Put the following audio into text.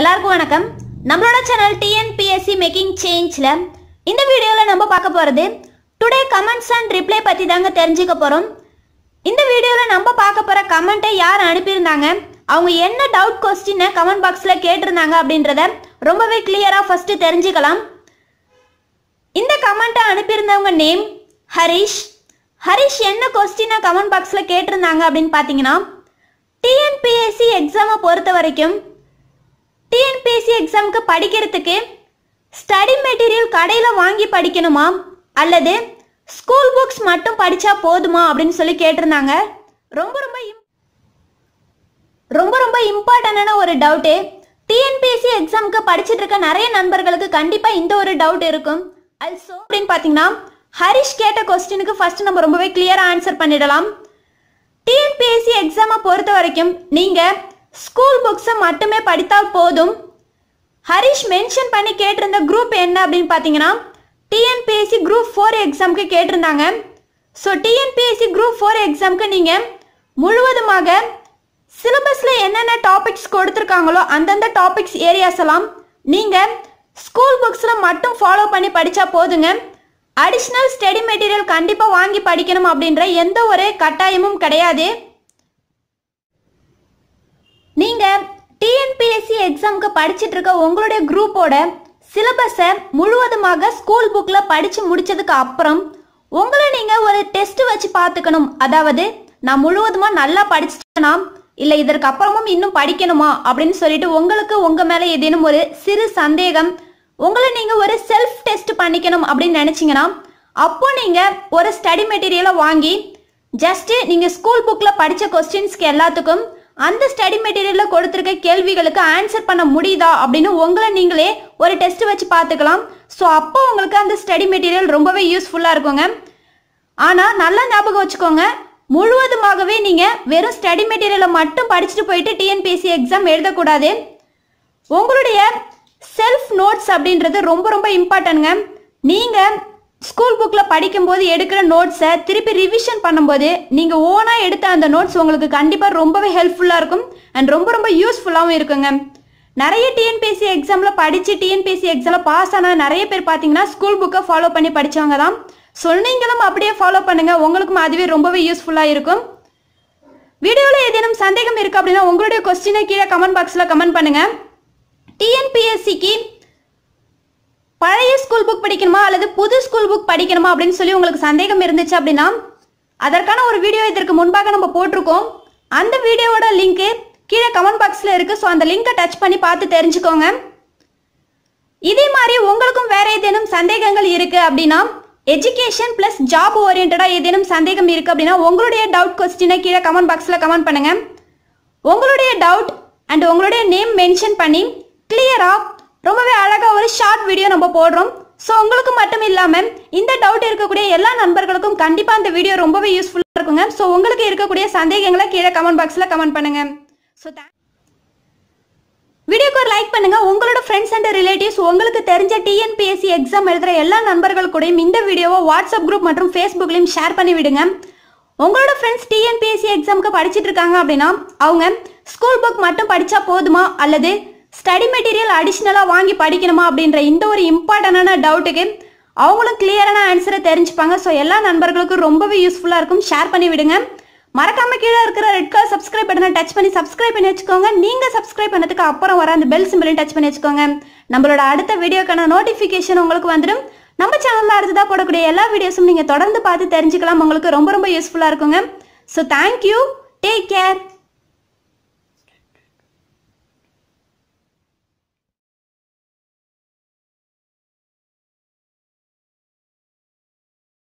எல்லாருக்கும் வணக்கம் நம்மளோட சேனல் டிஎன்பிஎஸ்சி மேக்கிங் சேஞ்சில் இந்த வீடியோவில் நம்ம பார்க்க போகிறது டுடே கமெண்ட்ஸ் அண்ட் ரிப்ளை பற்றி தாங்க தெரிஞ்சுக்க போகிறோம் இந்த வீடியோவில் நம்ம பார்க்க போகிற கமெண்ட்டை யார் அனுப்பியிருந்தாங்க அவங்க என்ன டவுட் கொஸ்டினை கமெண்ட் பாக்ஸில் கேட்டிருந்தாங்க அப்படின்றத ரொம்பவே கிளியராக ஃபஸ்ட்டு தெரிஞ்சுக்கலாம் இந்த கமெண்ட்டை அனுப்பியிருந்தவங்க நேம் ஹரிஷ் ஹரிஷ் என்ன கொஸ்டினை கமெண்ட் பாக்ஸில் கேட்டிருந்தாங்க அப்படின்னு பார்த்தீங்கன்னா டிஎன்பிஎஸ்சி எக்ஸாமை பொறுத்த வரைக்கும் டிஎன்பிஎஸ்சி எக்ஸாமுக்கு படிக்கிறதுக்கு ஸ்டடி மெட்டீரியல் கடையில் வாங்கி படிக்கணுமா அல்லது ஸ்கூல் புக்ஸ் மட்டும் படித்தா போதுமா அப்படின்னு சொல்லி கேட்டிருந்தாங்க ரொம்ப ரொம்ப ரொம்ப ரொம்ப இம்பார்ட்டண்டான ஒரு டவுட்டு டிஎன்பிஎஸ்சி எக்ஸாமுக்கு படிச்சுட்டு இருக்க நிறைய நண்பர்களுக்கு கண்டிப்பாக இந்த ஒரு டவுட் இருக்கும் அல்சோ அப்படின்னு பார்த்தீங்கன்னா ஹரிஷ் கேட்ட கொஸ்டினுக்கு ஃபர்ஸ்ட் நம்ம ரொம்பவே கிளியராக ஆன்சர் பண்ணிடலாம் டிஎன்பிஎஸ்சி எக்ஸாமை பொறுத்த வரைக்கும் நீங்கள் ஸ்கூல் புக்ஸை மட்டுமே படித்தால் போதும் ஹரிஷ் மென்ஷன் பண்ணி கேட்டிருந்த குரூப் என்ன அப்படின்னு பார்த்தீங்கன்னா டிஎன்பிஎஸ்சி குரூப் ஃபோர் எக்ஸாமுக்கு கேட்டிருந்தாங்க ஸோ டிஎன்பிஎஸ்சி குரூப் ஃபோர் எக்ஸாமுக்கு நீங்கள் முழுவதுமாக சிலபஸில் என்னென்ன டாபிக்ஸ் கொடுத்துருக்காங்களோ அந்தந்த டாபிக்ஸ் ஏரியாஸ் எல்லாம் நீங்கள் ஸ்கூல் புக்ஸில் மட்டும் ஃபாலோ பண்ணி படித்தா போதுங்க அடிஷ்னல் ஸ்டடி மெட்டீரியல் கண்டிப்பாக வாங்கி படிக்கணும் அப்படின்ற எந்த ஒரு கட்டாயமும் கிடையாது எக்ஸாமுக்கு படிச்சுட்டு இருக்க உங்களுடைய குரூப்போட சிலபஸை முழுவதுமாக ஸ்கூல் புக்கில் படித்து முடித்ததுக்கு அப்புறம் உங்களை நீங்கள் ஒரு டெஸ்ட் வச்சு பார்த்துக்கணும் அதாவது நான் முழுவதுமாக நல்லா படிச்சிட்டேனா இல்லை இதற்கு அப்புறமும் இன்னும் படிக்கணுமா அப்படின்னு சொல்லிட்டு உங்களுக்கு உங்கள் மேலே ஏதேனும் ஒரு சிறு சந்தேகம் உங்களை நீங்கள் ஒரு செல்ஃப் டெஸ்ட் பண்ணிக்கணும் அப்படின்னு நினச்சிங்கன்னா அப்போ நீங்கள் ஒரு ஸ்டடி மெட்டீரியலை வாங்கி ஜஸ்ட்டு நீங்கள் ஸ்கூல் புக்கில் படித்த கொஸ்டின்ஸ்க்கு எல்லாத்துக்கும் அந்த ஸ்டடி மெட்டீரியலில் கொடுத்துருக்க கேள்விகளுக்கு ஆன்சர் பண்ண முடியுதா அப்படின்னு உங்களை நீங்களே ஒரு டெஸ்ட் வச்சு பார்த்துக்கலாம் ஸோ அப்போ உங்களுக்கு அந்த ஸ்டடி மெட்டீரியல் ரொம்பவே யூஸ்ஃபுல்லாக இருக்குங்க ஆனால் நல்லா ஞாபகம் வச்சுக்கோங்க முழுவதுமாகவே நீங்கள் வெறும் ஸ்டடி மெட்டீரியலை மட்டும் படிச்சுட்டு போயிட்டு டிஎன்பிஎஸ்சி எக்ஸாம் எழுதக்கூடாது உங்களுடைய செல்ஃப் நோட்ஸ் அப்படின்றது ரொம்ப ரொம்ப இம்பார்ட்டன்ங்க நீங்கள் ஸ்கூல் புக்கில் படிக்கும்போது எடுக்கிற நோட்ஸை திருப்பி ரிவிஷன் பண்ணும்போது நீங்கள் ஓனாக எடுத்த அந்த நோட்ஸ் உங்களுக்கு கண்டிப்பாக ரொம்பவே ஹெல்ப்ஃபுல்லாக இருக்கும் அண்ட் ரொம்ப ரொம்ப யூஸ்ஃபுல்லாகவும் இருக்குங்க நிறைய டிஎன்பிஎஸ்சி எக்ஸாமில் படித்து டிஎன்பிஎஸ்சி எக்ஸாமில் பாஸ் ஆனால் நிறைய பேர் பார்த்தீங்கன்னா ஸ்கூல் புக்கை ஃபாலோ பண்ணி படித்தவங்க தான் சொன்னீங்களும் அப்படியே ஃபாலோ பண்ணுங்கள் உங்களுக்கும் அதுவே ரொம்பவே யூஸ்ஃபுல்லாக இருக்கும் வீடியோவில் ஏதேனும் சந்தேகம் இருக்குது அப்படின்னா உங்களுடைய கொஸ்டினை கீழே கமெண்ட் பாக்ஸில் கமெண்ட் பண்ணுங்கள் டிஎன்பிஎஸ்சிக்கு பழைய ஸ்கூல் புக் படிக்கணுமா அல்லது புது ஸ்கூல் புக் படிக்கணுமா அப்படின்னு சொல்லி உங்களுக்கு சந்தேகம் இருந்துச்சு அப்படின்னா அதற்கான ஒரு வீடியோ இதற்கு முன்பாக நம்ம போட்டிருக்கோம் அந்த வீடியோவோட லிங்க்கு கீழே கமெண்ட் பாக்ஸில் இருக்குது ஸோ அந்த லிங்கை டச் பண்ணி பார்த்து தெரிஞ்சுக்கோங்க இதே மாதிரி உங்களுக்கும் வேற ஏதேனும் சந்தேகங்கள் இருக்குது அப்படின்னா எஜுகேஷன் ப்ளஸ் ஜாப் ஓரியன்டாக ஏதேனும் சந்தேகம் இருக்குது அப்படின்னா உங்களுடைய டவுட் கொஸ்டினை கீழே கமெண்ட் பாக்ஸில் கமெண்ட் பண்ணுங்கள் உங்களுடைய டவுட் அண்ட் உங்களுடைய நேம் மென்ஷன் பண்ணி கிளியராக ஒரு ஷார்ட் வீடியோ நம்ம போடுறோம் ஸோ உங்களுக்கு மட்டும் இல்லாமல் இந்த டவுட் இருக்கக்கூடிய எல்லா நண்பர்களுக்கும் கண்டிப்பாக அந்த வீடியோ ரொம்பவே யூஸ்ஃபுல்லாக இருக்குங்க ஸோ உங்களுக்கு இருக்கக்கூடிய சந்தேகங்களை கீழே கமெண்ட் பாக்ஸில் கமெண்ட் பண்ணுங்க ஸோ வீடியோக்கு ஒரு லைக் பண்ணுங்க உங்களோட ஃப்ரெண்ட்ஸ் அண்ட் ரிலேட்டிவ்ஸ் உங்களுக்கு தெரிஞ்ச டிஎன்பிஎஸ்சி எக்ஸாம் எழுதுகிற எல்லா நண்பர்கள் கூடயும் இந்த வீடியோவை வாட்ஸ்அப் குரூப் மற்றும் ஃபேஸ்புக்லையும் ஷேர் பண்ணி விடுங்க உங்களோட ஃப்ரெண்ட்ஸ் டிஎன்பிஎஸ்சி எக்ஸாமுக்கு படிச்சுட்டு இருக்காங்க அப்படின்னா அவங்க ஸ்கூல் புக் மட்டும் படித்தா போதுமா அல்லது ஸ்டடி மெட்டீரியல் அடிஷ்னலாக வாங்கி படிக்கணுமா அப்படின்ற இந்த ஒரு இம்பார்ட்டண்டான டவுட்டுக்கு அவங்களும் கிளியரான ஆன்சரை தெரிஞ்சுப்பாங்க ஸோ எல்லா நண்பர்களுக்கும் ரொம்பவே யூஸ்ஃபுல்லாக இருக்கும் ஷேர் பண்ணி விடுங்க மறக்காம கீழே இருக்கிற ரெட் கலர் சப்ஸ்கிரைப் பட்டனை டச் பண்ணி சப்ஸ்கிரைப் பண்ணி வச்சுக்கோங்க நீங்க சப்ஸ்கிரைப் பண்ணதுக்கு அப்புறம் வர அந்த பெல் சிம்பிளையும் டச் பண்ணி வச்சுக்கோங்க நம்மளோட அடுத்த வீடியோக்கான நோட்டிஃபிகேஷன் உங்களுக்கு வந்துடும் நம்ம சேனல்ல அடுத்ததாக போடக்கூடிய எல்லா வீடியோஸும் நீங்க தொடர்ந்து பார்த்து தெரிஞ்சுக்கலாம் உங்களுக்கு ரொம்ப ரொம்ப யூஸ்ஃபுல்லா இருக்குங்க ஸோ தேங்க்யூ டேக் கேர்